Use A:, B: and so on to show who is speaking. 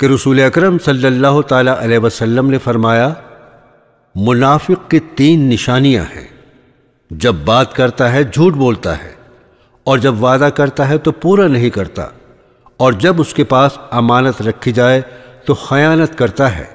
A: कि रसूल अक्रम सल्लल्लाहु अलैहि ने फरमाया मुनाफिक की तीन निशानियां हैं जब बात करता है झूठ बोलता है और जब वादा करता है तो पूरा नहीं करता और जब उसके पास अमानत रखी जाए तो खयानत करता है